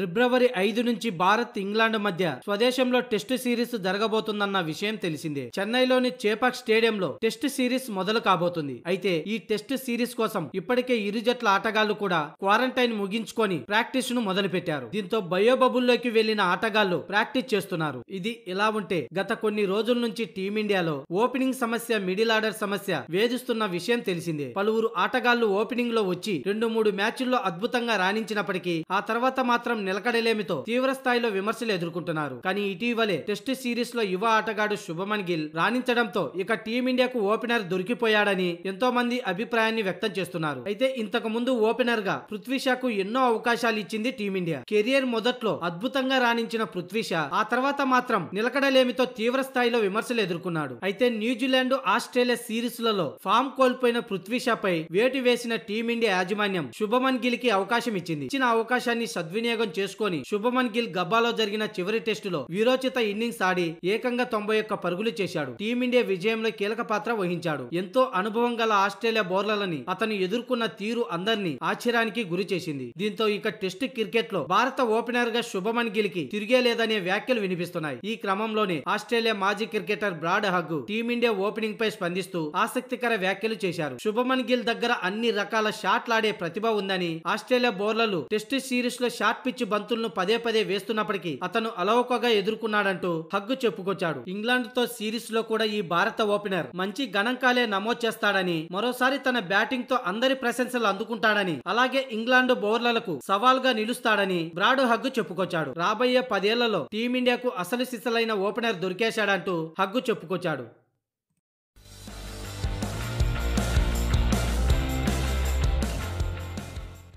ఫిబ్రవరి ఐదు నుంచి భారత్ ఇంగ్లాండ్ మధ్య స్వదేశంలో టెస్ట్ సిరీస్ జరగబోతుందన్న విషయం తెలిసిందే చెన్నైలోని చేపాక్ స్టేడియంలో టెస్ట్ సిరీస్ మొదలు కాబోతుంది అయితే ఈ టెస్ట్ సిరీస్ కోసం ఇప్పటికే ఇరు జట్ల ఆటగాళ్లు కూడా క్వారంటైన్ ముగించుకొని ప్రాక్టీస్ ను మొదలు పెట్టారు దీంతో బయోబబుల్లోకి వెళ్లిన ఆటగాళ్లు ప్రాక్టీస్ చేస్తున్నారు ఇది ఇలా ఉంటే గత కొన్ని రోజుల నుంచి టీమిండియాలో ఓపెనింగ్ సమస్య మిడిల్ ఆర్డర్ సమస్య వేధిస్తున్న విషయం తెలిసిందే పలువురు ఆటగాళ్లు ఓపెనింగ్ లో వచ్చి రెండు మూడు మ్యాచ్ల్లో అద్భుతంగా రాణించినప్పటికీ ఆ తర్వాత మాత్రం నిలకడలేమితో తీవ్ర స్థాయిలో విమర్శలు ఎదుర్కొంటున్నారు కానీ ఇటీవలే టెస్ట్ సిరీస్ లో యువ ఆటగాడు శుభమన్ గిల్ రాణించడంతో ఇక టీమిండియాకు ఓపెనర్ దొరికిపోయాడని ఎంతో మంది అభిప్రాయాన్ని వ్యక్తం చేస్తున్నారు అయితే ఇంతకు ముందు ఓపెనర్ గా పృథ్వీషాకు ఎన్నో అవకాశాలు ఇచ్చింది టీమిండియా కెరియర్ మొదట్లో అద్భుతంగా రాణించిన పృథ్వీషా ఆ తర్వాత మాత్రం నిలకడలేమితో తీవ్ర స్థాయిలో విమర్శలు ఎదుర్కొన్నాడు అయితే న్యూజిలాండ్ ఆస్ట్రేలియా సిరీస్ లలో ఫామ్ కోల్పోయిన పృథ్వీషాపై వేటు వేసిన టీమిండియా యాజమాన్యం శుభమన్ గిల్ కి అవకాశం ఇచ్చింది ఇచ్చిన అవకాశాన్ని సద్వినియోగం చేసుకుని శుభమన్ గిల్ గబ్బాలో జరిగిన చివరి టెస్టులో వీరోచిత ఇన్నింగ్స్ ఆడి ఏకంగా తొంభై ఒక్క పరుగులు చేశాడు టీమిండియా విజయంలో కీలక పాత్ర వహించాడు ఎంతో అనుభవం గల ఆస్ట్రేలియా బౌలర్లని అతను ఎదుర్కొన్న తీరు అందరినీ ఆశ్చర్యానికి గురి చేసింది దీంతో ఇక టెస్ట్ క్రికెట్ లో భారత ఓపెనర్ గా శుభమన్ గిల్ కి తిరిగే లేదనే వ్యాఖ్యలు వినిపిస్తున్నాయి ఈ క్రమంలోనే ఆస్ట్రేలియా మాజీ cricketer Brad Hogg team India opening పై స్పందిస్తూ ఆసక్తికర వ్యాఖ్యలు చేశారు శుభమన్ గిల్ దగ్గర అన్ని రకాల షాట్లాడే ప్రతిభ ఉందని ఆస్ట్రేలియా బౌలర్లు టెస్ట్ సిరీస్ లో షార్ట్ పిచ్ బంతులను పదే పదే వేస్తున్నప్పటికీ అతను అలవకగా ఎదుర్కొన్నాడంటూ హగ్గు చెప్పుకొచ్చాడు ఇంగ్లాండ్ తో సిరీస్ లో కూడా ఈ భారత ఓపెనర్ మంచి గణంకాలే నమోదు చేస్తాడని మరోసారి తన బ్యాటింగ్ తో అందరి ప్రశంసలు అందుకుంటాడని అలాగే ఇంగ్లాండ్ బౌలర్లకు సవాల్ గా నిలుస్తాడని బ్రాడ్ హగ్గు చెప్పుకొచ్చాడు రాబోయే పదేళ్లలో టీమిండియాకు అసలు సిసలైన ఓపెనర్ దొరికేశాడంటూ హగ్గు చెప్పుకొచ్చాడు